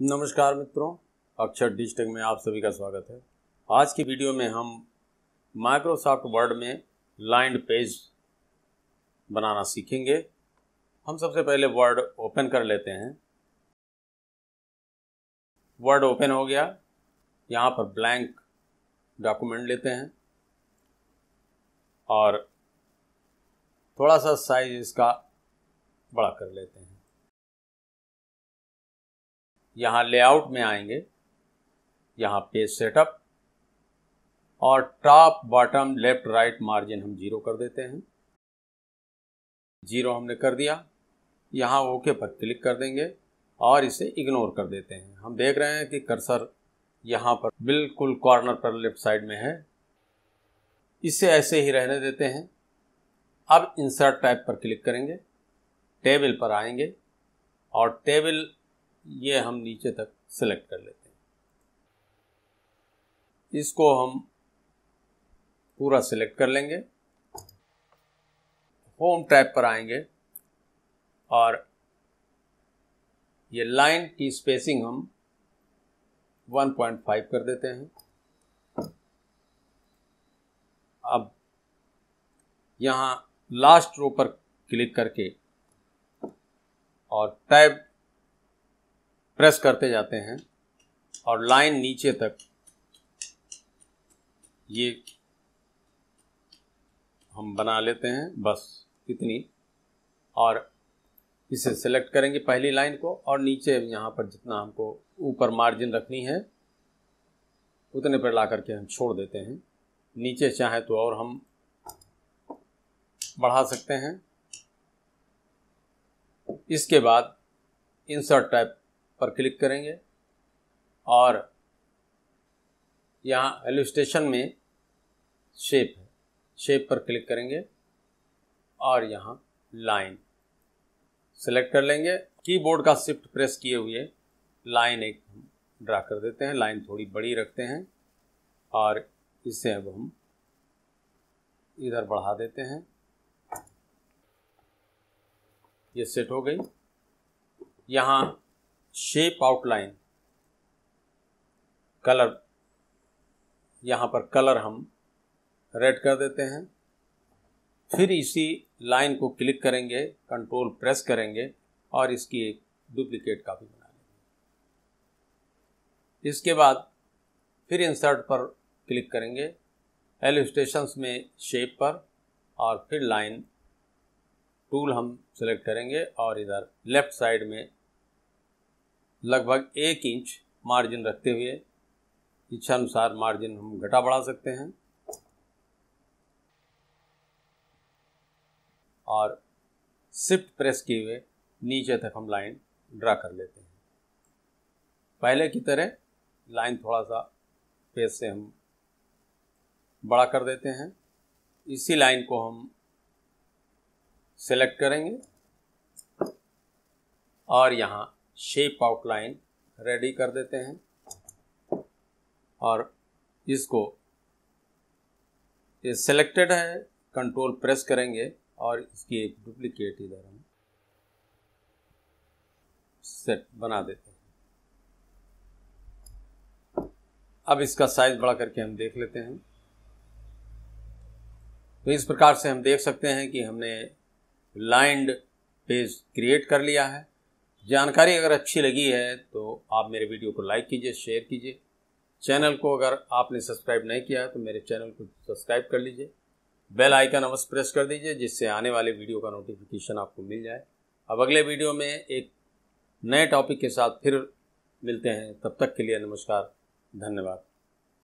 नमस्कार मित्रों अक्षर डिजिटल में आप सभी का स्वागत है आज की वीडियो में हम माइक्रोसॉफ्ट वर्ड में लाइंड पेज बनाना सीखेंगे हम सबसे पहले वर्ड ओपन कर लेते हैं वर्ड ओपन हो गया यहाँ पर ब्लैंक डॉक्यूमेंट लेते हैं और थोड़ा सा साइज इसका बड़ा कर लेते हैं यहाँ लेआउट में आएंगे यहाँ पेज सेटअप और top bottom left right margin हम जीरो कर देते हैं जीरो हमने कर दिया यहाँ ओके पर क्लिक कर देंगे और इसे इग्नोर कर देते हैं हम देख रहे हैं कि कर्सर यहाँ पर बिल्कुल कॉर्नर पर लेफ्ट साइड में है इसे ऐसे ही रहने देते हैं अब इंसर्ट टाइप पर क्लिक करेंगे टेबल पर आएंगे और टेबल ये हम नीचे तक सेलेक्ट कर लेते हैं इसको हम पूरा सिलेक्ट कर लेंगे होम टैब पर आएंगे और ये लाइन की स्पेसिंग हम 1.5 कर देते हैं अब यहाँ लास्ट रो पर क्लिक करके और टैब प्रेस करते जाते हैं और लाइन नीचे तक ये हम बना लेते हैं बस इतनी और इसे सेलेक्ट करेंगे पहली लाइन को और नीचे यहाँ पर जितना हमको ऊपर मार्जिन रखनी है उतने पर ला करके हम छोड़ देते हैं नीचे चाहे तो और हम बढ़ा सकते हैं इसके बाद इंसर्ट टाइप पर क्लिक करेंगे और यहाँ एलिस्टेशन में शेप है शेप पर क्लिक करेंगे और यहाँ लाइन सेलेक्ट कर लेंगे कीबोर्ड का शिफ्ट प्रेस किए हुए लाइन एक ड्रा कर देते हैं लाइन थोड़ी बड़ी रखते हैं और इसे अब हम इधर बढ़ा देते हैं ये सेट हो गई यहाँ शेप आउटलाइन कलर यहाँ पर कलर हम रेड कर देते हैं फिर इसी लाइन को क्लिक करेंगे कंट्रोल प्रेस करेंगे और इसकी एक डुप्लीकेट कापी बना लेंगे इसके बाद फिर इंसर्ट पर क्लिक करेंगे एलिस्टेशंस में शेप पर और फिर लाइन टूल हम सेलेक्ट करेंगे और इधर लेफ़्ट साइड में लगभग एक इंच मार्जिन रखते हुए इच्छानुसार मार्जिन हम घटा बढ़ा सकते हैं और सिफ्ट प्रेस किए हुए नीचे तक हम लाइन ड्रा कर लेते हैं पहले की तरह लाइन थोड़ा सा फेस से हम बड़ा कर देते हैं इसी लाइन को हम सेलेक्ट करेंगे और यहाँ शेप आउटलाइन रेडी कर देते हैं और इसको ये सिलेक्टेड है कंट्रोल प्रेस करेंगे और इसकी एक डुप्लीकेट इधर हम सेट बना देते हैं अब इसका साइज बढ़ा करके हम देख लेते हैं तो इस प्रकार से हम देख सकते हैं कि हमने लाइंड पेज क्रिएट कर लिया है जानकारी अगर अच्छी लगी है तो आप मेरे वीडियो को लाइक कीजिए शेयर कीजिए चैनल को अगर आपने सब्सक्राइब नहीं किया तो मेरे चैनल को सब्सक्राइब कर लीजिए बेल आइकन अवश्य प्रेस कर दीजिए जिससे आने वाले वीडियो का नोटिफिकेशन आपको मिल जाए अब अगले वीडियो में एक नए टॉपिक के साथ फिर मिलते हैं तब तक के लिए नमस्कार धन्यवाद